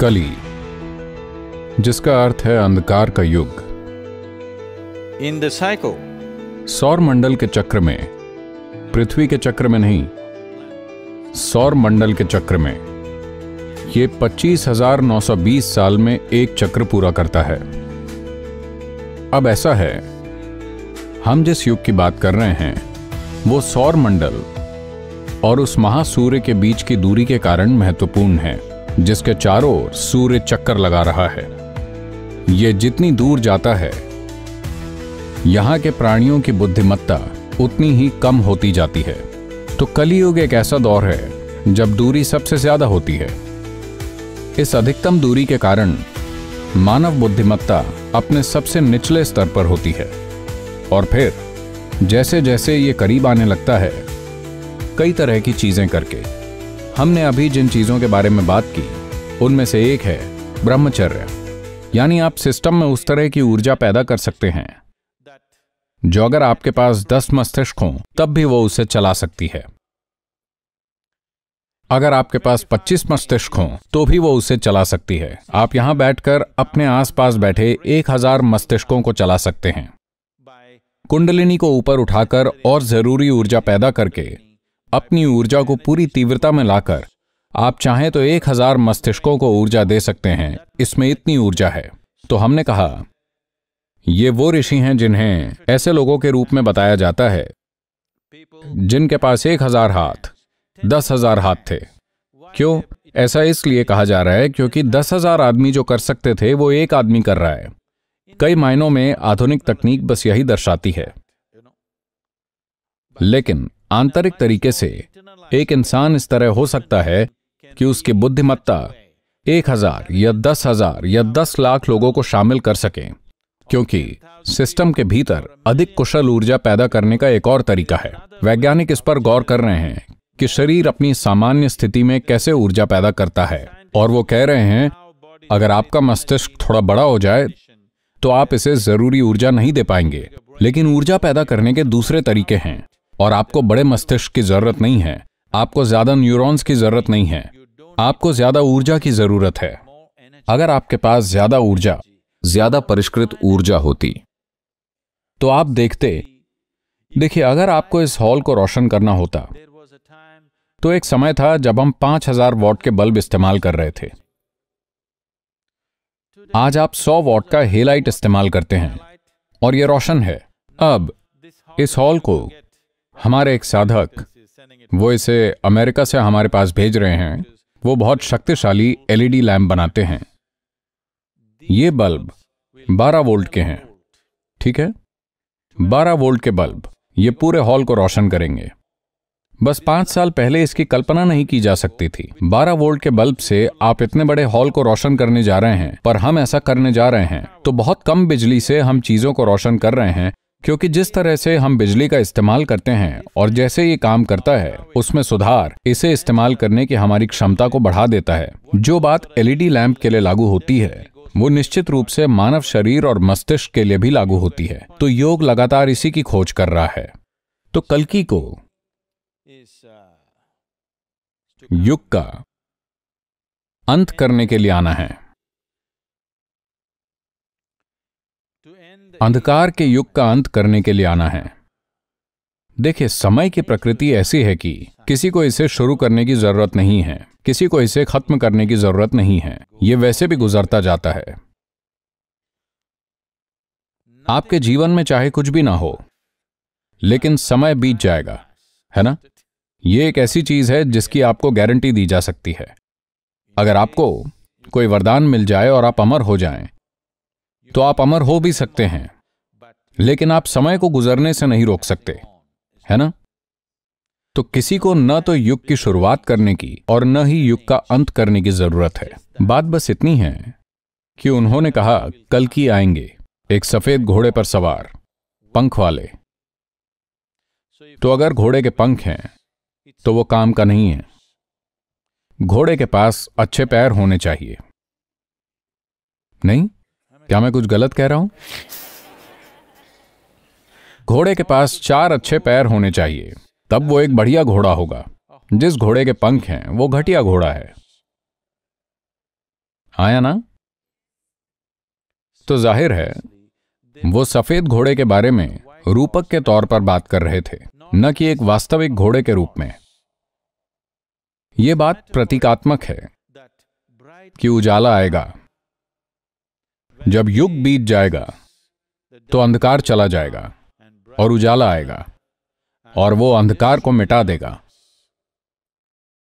कली जिसका अर्थ है अंधकार का युग इन द साइको सौर मंडल के चक्र में पृथ्वी के चक्र में नहीं सौर मंडल के चक्र में यह 25,920 साल में एक चक्र पूरा करता है अब ऐसा है हम जिस युग की बात कर रहे हैं वो सौर मंडल और उस महासूर्य के बीच की दूरी के कारण महत्वपूर्ण है जिसके चारों ओर सूर्य चक्कर लगा रहा है यह जितनी दूर जाता है यहां के प्राणियों की बुद्धिमत्ता उतनी ही कम होती जाती है तो कलयुग एक ऐसा दौर है जब दूरी सबसे ज्यादा होती है इस अधिकतम दूरी के कारण मानव बुद्धिमत्ता अपने सबसे निचले स्तर पर होती है और फिर जैसे जैसे ये करीब आने लगता है कई तरह की चीजें करके हमने अभी जिन चीज़ों के बारे में बात की उनमें से एक है ब्रह्मचर्य यानी आप सिस्टम में उस तरह की ऊर्जा पैदा कर सकते हैं जो अगर आपके पास दस मस्तिष्क हों तब भी वो उसे चला सकती है अगर आपके पास 25 मस्तिष्क हों तो भी वो उसे चला सकती है आप यहां बैठकर अपने आसपास बैठे 1000 मस्तिष्कों को चला सकते हैं कुंडलिनी को ऊपर उठाकर और जरूरी ऊर्जा पैदा करके अपनी ऊर्जा को पूरी तीव्रता में लाकर आप चाहें तो एक हजार मस्तिष्कों को ऊर्जा दे सकते हैं इसमें इतनी ऊर्जा है तो हमने कहा ये वो ऋषि हैं जिन्हें ऐसे लोगों के रूप में बताया जाता है जिनके पास एक हजार हाथ दस हजार हाथ थे क्यों ऐसा इसलिए कहा जा रहा है क्योंकि दस हजार आदमी जो कर सकते थे वो एक आदमी कर रहा है कई मायनों में आधुनिक तकनीक बस यही दर्शाती है लेकिन आंतरिक तरीके से एक इंसान इस तरह हो सकता है कि उसकी बुद्धिमत्ता एक हजार या दस हजार या दस लाख लोगों को शामिल कर सके क्योंकि सिस्टम के भीतर अधिक कुशल ऊर्जा पैदा करने का एक और तरीका है वैज्ञानिक इस पर गौर कर रहे हैं कि शरीर अपनी सामान्य स्थिति में कैसे ऊर्जा पैदा करता है और वो कह रहे हैं अगर आपका मस्तिष्क थोड़ा बड़ा हो जाए तो आप इसे जरूरी ऊर्जा नहीं दे पाएंगे लेकिन ऊर्जा पैदा करने के दूसरे तरीके हैं और आपको बड़े मस्तिष्क की जरूरत नहीं है आपको ज्यादा न्यूरॉन्स की जरूरत नहीं है आपको ज्यादा ऊर्जा की जरूरत है अगर आपके पास ज्यादा ऊर्जा ज्यादा परिष्कृत ऊर्जा होती तो आप देखते देखिए अगर आपको इस हॉल को रोशन करना होता तो एक समय था जब हम 5000 वॉट के बल्ब इस्तेमाल कर रहे थे आज आप 100 वॉट का हेलाइट इस्तेमाल करते हैं और यह रोशन है अब इस हॉल को हमारे एक साधक वो इसे अमेरिका से हमारे पास भेज रहे हैं वो बहुत शक्तिशाली एलईडी लैम्प बनाते हैं ये बल्ब 12 वोल्ट के हैं ठीक है 12 वोल्ट के बल्ब ये पूरे हॉल को रोशन करेंगे बस पांच साल पहले इसकी कल्पना नहीं की जा सकती थी 12 वोल्ट के बल्ब से आप इतने बड़े हॉल को रोशन करने जा रहे हैं पर हम ऐसा करने जा रहे हैं तो बहुत कम बिजली से हम चीजों को रोशन कर रहे हैं क्योंकि जिस तरह से हम बिजली का इस्तेमाल करते हैं और जैसे ये काम करता है उसमें सुधार इसे इस्तेमाल करने की हमारी क्षमता को बढ़ा देता है जो बात एलईडी लैंप के लिए लागू होती है वो निश्चित रूप से मानव शरीर और मस्तिष्क के लिए भी लागू होती है तो योग लगातार इसी की खोज कर रहा है तो कलकी को युग का अंत करने के लिए आना है अंधकार के युग का अंत करने के लिए आना है देखिए समय की प्रकृति ऐसी है कि किसी को इसे शुरू करने की जरूरत नहीं है किसी को इसे खत्म करने की जरूरत नहीं है यह वैसे भी गुजरता जाता है आपके जीवन में चाहे कुछ भी ना हो लेकिन समय बीत जाएगा है ना यह एक ऐसी चीज है जिसकी आपको गारंटी दी जा सकती है अगर आपको कोई वरदान मिल जाए और आप अमर हो जाएं, तो आप अमर हो भी सकते हैं लेकिन आप समय को गुजरने से नहीं रोक सकते है ना तो किसी को न तो युग की शुरुआत करने की और न ही युग का अंत करने की जरूरत है बात बस इतनी है कि उन्होंने कहा कल की आएंगे एक सफेद घोड़े पर सवार पंख वाले तो अगर घोड़े के पंख हैं तो वो काम का नहीं है घोड़े के पास अच्छे पैर होने चाहिए नहीं क्या मैं कुछ गलत कह रहा हूं घोड़े के पास चार अच्छे पैर होने चाहिए तब वो एक बढ़िया घोड़ा होगा जिस घोड़े के पंख हैं वो घटिया घोड़ा है आया हाँ ना तो जाहिर है वो सफेद घोड़े के बारे में रूपक के तौर पर बात कर रहे थे न कि एक वास्तविक घोड़े के रूप में यह बात प्रतीकात्मक है कि उजाला आएगा जब युग बीत जाएगा तो अंधकार चला जाएगा और उजाला आएगा और वो अंधकार को मिटा देगा